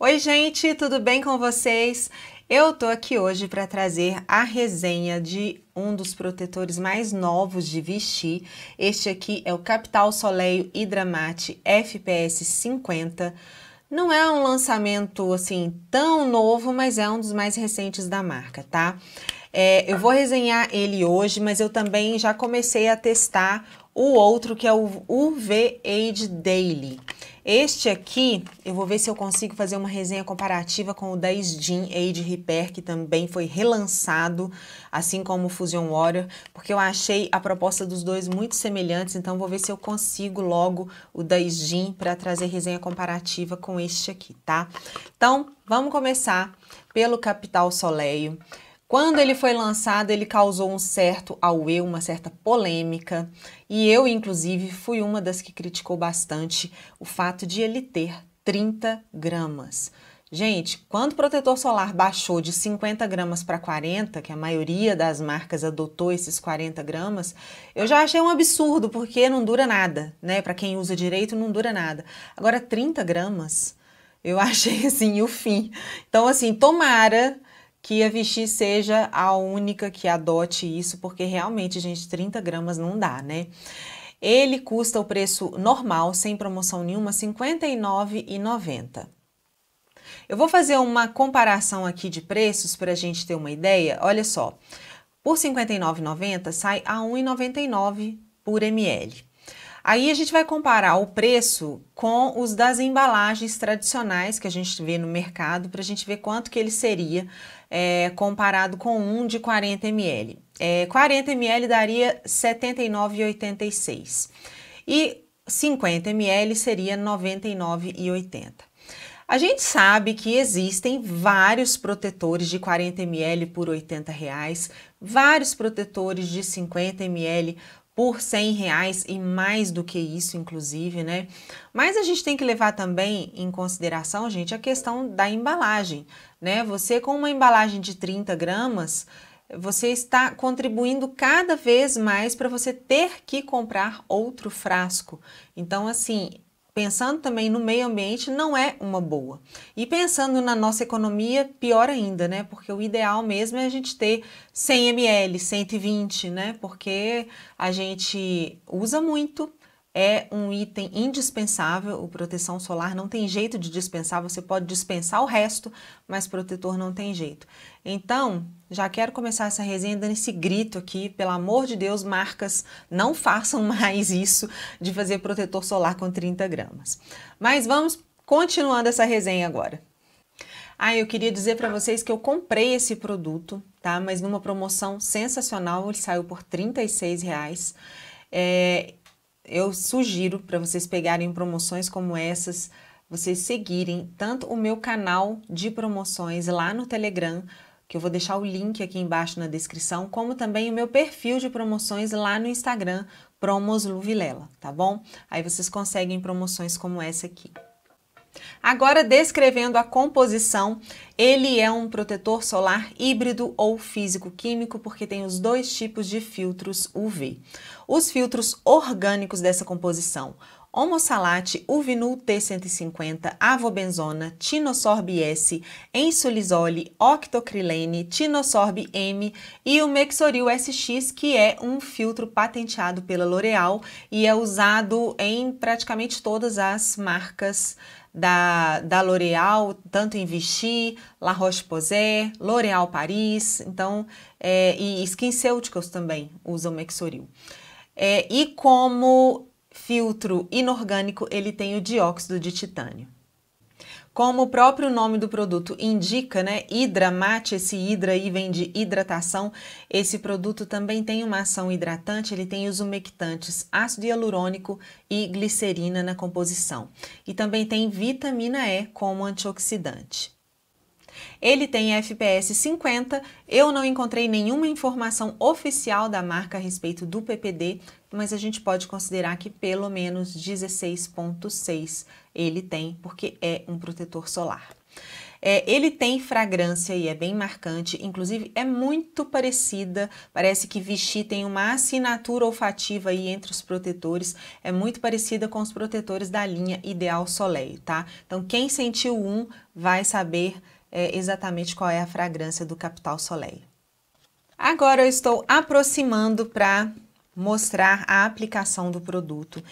Oi, gente, tudo bem com vocês? Eu tô aqui hoje para trazer a resenha de um dos protetores mais novos de Vichy. Este aqui é o Capital Soleil Hidramate FPS 50. Não é um lançamento assim tão novo, mas é um dos mais recentes da marca, tá? É, eu vou resenhar ele hoje, mas eu também já comecei a testar o outro que é o UV Aid Daily. Este aqui, eu vou ver se eu consigo fazer uma resenha comparativa com o da Sgin Aid Repair, que também foi relançado, assim como o Fusion Warrior, porque eu achei a proposta dos dois muito semelhantes, então vou ver se eu consigo logo o da Sgin para trazer resenha comparativa com este aqui, tá? Então, vamos começar pelo Capital Soleil. Quando ele foi lançado, ele causou um certo eu, uma certa polêmica, e eu, inclusive, fui uma das que criticou bastante o fato de ele ter 30 gramas. Gente, quando o protetor solar baixou de 50 gramas para 40, que a maioria das marcas adotou esses 40 gramas, eu já achei um absurdo, porque não dura nada, né? Para quem usa direito, não dura nada. Agora, 30 gramas, eu achei assim o fim. Então, assim, tomara que a Vichy seja a única que adote isso, porque realmente, gente, 30 gramas não dá, né? Ele custa o preço normal, sem promoção nenhuma, R$ 59,90. Eu vou fazer uma comparação aqui de preços para a gente ter uma ideia. Olha só, por R$ 59,90 sai a R$ 1,99 por ml. Aí a gente vai comparar o preço com os das embalagens tradicionais que a gente vê no mercado para a gente ver quanto que ele seria é, comparado com um de 40 ml. É, 40 ml daria 79,86 e 50 ml seria 99,80. A gente sabe que existem vários protetores de 40 ml por 80 reais, vários protetores de 50 ml por 100 reais e mais do que isso, inclusive, né? Mas a gente tem que levar também em consideração, gente, a questão da embalagem, né? Você com uma embalagem de 30 gramas, você está contribuindo cada vez mais para você ter que comprar outro frasco. Então, assim, pensando também no meio ambiente, não é uma boa. E pensando na nossa economia, pior ainda, né? Porque o ideal mesmo é a gente ter 100 ml, 120, né? Porque a gente usa muito, é um item indispensável, o proteção solar não tem jeito de dispensar, você pode dispensar o resto, mas protetor não tem jeito. Então, já quero começar essa resenha dando esse grito aqui, pelo amor de Deus, marcas, não façam mais isso de fazer protetor solar com 30 gramas. Mas vamos continuando essa resenha agora. Ah, eu queria dizer para vocês que eu comprei esse produto, tá? Mas numa promoção sensacional, ele saiu por R$ 36 reais. É, eu sugiro para vocês pegarem promoções como essas, vocês seguirem tanto o meu canal de promoções lá no Telegram, que eu vou deixar o link aqui embaixo na descrição, como também o meu perfil de promoções lá no Instagram, Promos Luvilela, tá bom? Aí vocês conseguem promoções como essa aqui. Agora, descrevendo a composição, ele é um protetor solar híbrido ou físico-químico, porque tem os dois tipos de filtros UV. Os filtros orgânicos dessa composição, homosalate, uvinul T150, avobenzona, tinosorb S, ensulisole, octocrilene, tinosorb M e o Mexoril SX, que é um filtro patenteado pela L'Oréal e é usado em praticamente todas as marcas da, da L'Oréal, tanto em Vichy, La Roche-Posay, L'Oréal Paris, então, é, e SkinCeuticals também usam Mexoril. É, e como filtro inorgânico, ele tem o dióxido de titânio. Como o próprio nome do produto indica, né? Hidra mate, esse hidra aí vem de hidratação. Esse produto também tem uma ação hidratante, ele tem os umectantes ácido hialurônico e glicerina na composição. E também tem vitamina E como antioxidante. Ele tem FPS 50. Eu não encontrei nenhuma informação oficial da marca a respeito do PPD, mas a gente pode considerar que pelo menos 16,6 ele tem, porque é um protetor solar. É, ele tem fragrância e é bem marcante, inclusive é muito parecida. Parece que Vichy tem uma assinatura olfativa aí entre os protetores, é muito parecida com os protetores da linha Ideal Soleil, tá? Então, quem sentiu um vai saber é, exatamente qual é a fragrância do Capital Soleil. Agora eu estou aproximando para mostrar a aplicação do produto.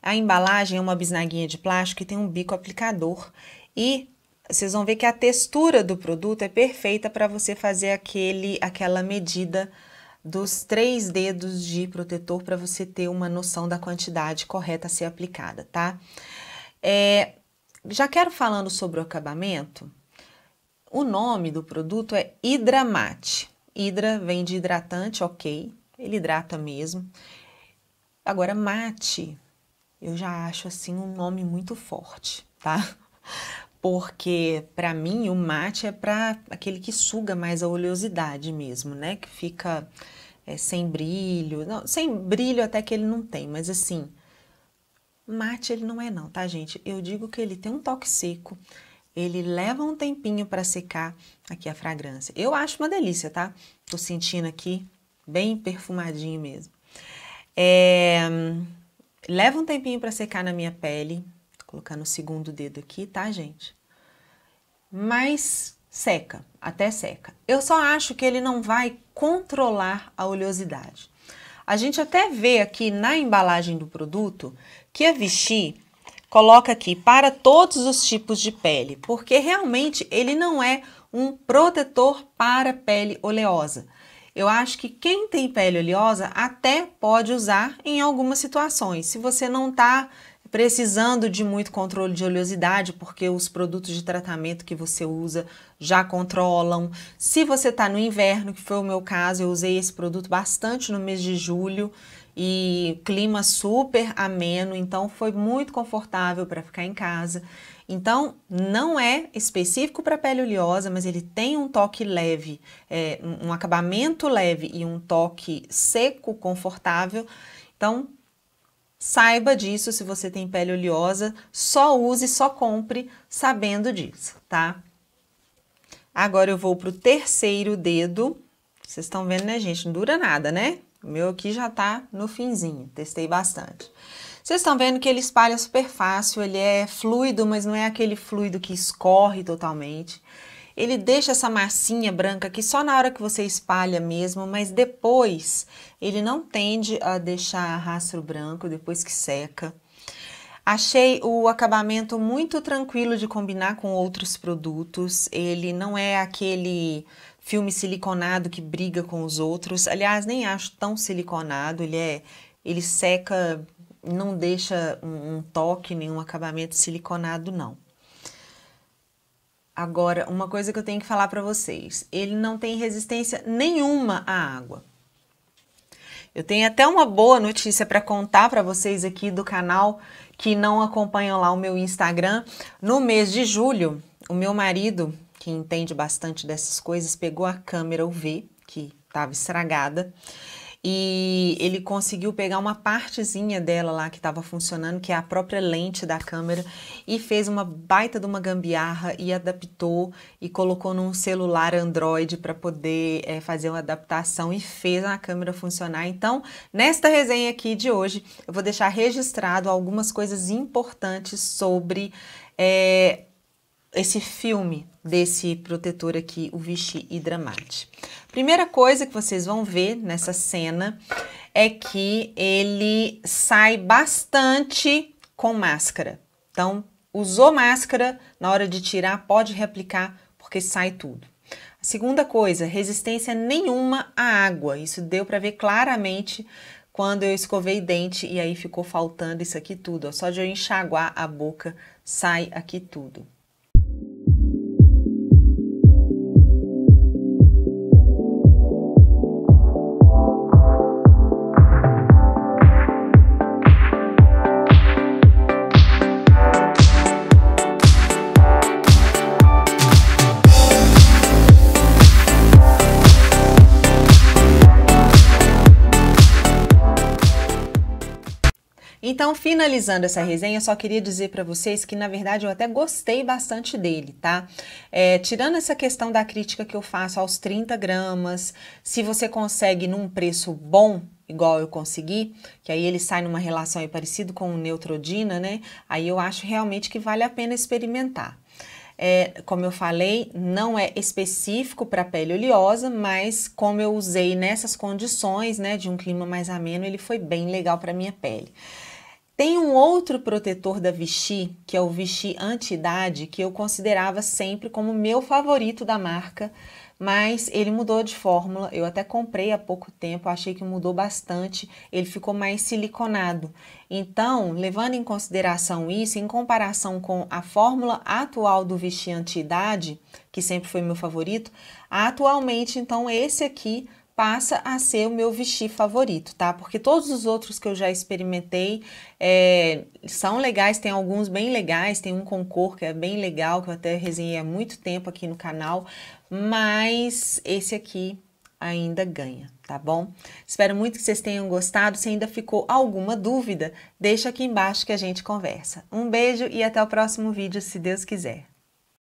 A embalagem é uma bisnaguinha de plástico que tem um bico aplicador e vocês vão ver que a textura do produto é perfeita para você fazer aquele, aquela medida dos três dedos de protetor para você ter uma noção da quantidade correta a ser aplicada, tá? É, já quero falando sobre o acabamento, o nome do produto é Hidramate. Hidra vem de hidratante, ok, ele hidrata mesmo. Agora, mate, eu já acho assim um nome muito forte, tá? Porque para mim o mate é para aquele que suga mais a oleosidade mesmo, né? Que fica é, sem brilho. Não, sem brilho até que ele não tem, mas assim, mate ele não é não, tá, gente? Eu digo que ele tem um toque seco, ele leva um tempinho para secar aqui a fragrância. Eu acho uma delícia, tá? Tô sentindo aqui bem perfumadinho mesmo. É, leva um tempinho para secar na minha pele. Tô colocando o segundo dedo aqui, tá, gente? Mas seca, até seca. Eu só acho que ele não vai controlar a oleosidade. A gente até vê aqui na embalagem do produto que a Vichy coloca aqui para todos os tipos de pele, porque realmente ele não é um protetor para pele oleosa. Eu acho que quem tem pele oleosa até pode usar em algumas situações. Se você não está precisando de muito controle de oleosidade, porque os produtos de tratamento que você usa já controlam. Se você está no inverno, que foi o meu caso, eu usei esse produto bastante no mês de julho e clima super ameno, então foi muito confortável para ficar em casa. Então, não é específico para pele oleosa, mas ele tem um toque leve, é, um acabamento leve e um toque seco, confortável. Então, Saiba disso, se você tem pele oleosa, só use, só compre sabendo disso, tá? Agora eu vou pro terceiro dedo. Vocês estão vendo, né, gente? Não dura nada, né? O meu aqui já tá no finzinho, testei bastante. Vocês estão vendo que ele espalha super fácil, ele é fluido, mas não é aquele fluido que escorre totalmente. Ele deixa essa massinha branca aqui só na hora que você espalha mesmo, mas depois ele não tende a deixar rastro branco depois que seca. Achei o acabamento muito tranquilo de combinar com outros produtos. Ele não é aquele filme siliconado que briga com os outros. Aliás, nem acho tão siliconado, ele é ele seca, não deixa um, um toque, nenhum acabamento siliconado não. Agora, uma coisa que eu tenho que falar para vocês: ele não tem resistência nenhuma à água. Eu tenho até uma boa notícia para contar para vocês aqui do canal que não acompanham lá o meu Instagram. No mês de julho, o meu marido, que entende bastante dessas coisas, pegou a câmera UV, que estava estragada, e ele conseguiu pegar uma partezinha dela lá que estava funcionando, que é a própria lente da câmera, e fez uma baita de uma gambiarra e adaptou e colocou num celular Android para poder é, fazer uma adaptação e fez a câmera funcionar. Então, nesta resenha aqui de hoje, eu vou deixar registrado algumas coisas importantes sobre é, esse filme desse protetor aqui, o Vichy Hidramate. Primeira coisa que vocês vão ver nessa cena é que ele sai bastante com máscara. Então, usou máscara, na hora de tirar pode reaplicar porque sai tudo. A segunda coisa, resistência nenhuma à água. Isso deu para ver claramente quando eu escovei dente e aí ficou faltando isso aqui tudo. Ó. Só de eu enxaguar a boca sai aqui tudo. Então, finalizando essa resenha, eu só queria dizer para vocês que, na verdade, eu até gostei bastante dele, tá? É, tirando essa questão da crítica que eu faço aos 30 gramas, se você consegue num preço bom, igual eu consegui, que aí ele sai numa relação aí parecido com o Neutrodina, né? Aí eu acho realmente que vale a pena experimentar. É, como eu falei, não é específico para pele oleosa, mas como eu usei nessas condições, né, de um clima mais ameno, ele foi bem legal para minha pele. Tem um outro protetor da Vichy, que é o Vichy Anti-Idade, que eu considerava sempre como meu favorito da marca, mas ele mudou de fórmula. Eu até comprei há pouco tempo, achei que mudou bastante. Ele ficou mais siliconado. Então, levando em consideração isso, em comparação com a fórmula atual do Vichy Anti-Idade, que sempre foi meu favorito, atualmente, então, esse aqui passa a ser o meu vestir favorito, tá? Porque todos os outros que eu já experimentei é, são legais, tem alguns bem legais, tem um com cor que é bem legal, que eu até resenhei há muito tempo aqui no canal, mas esse aqui ainda ganha, tá bom? Espero muito que vocês tenham gostado. Se ainda ficou alguma dúvida, deixa aqui embaixo que a gente conversa. Um beijo e até o próximo vídeo, se Deus quiser.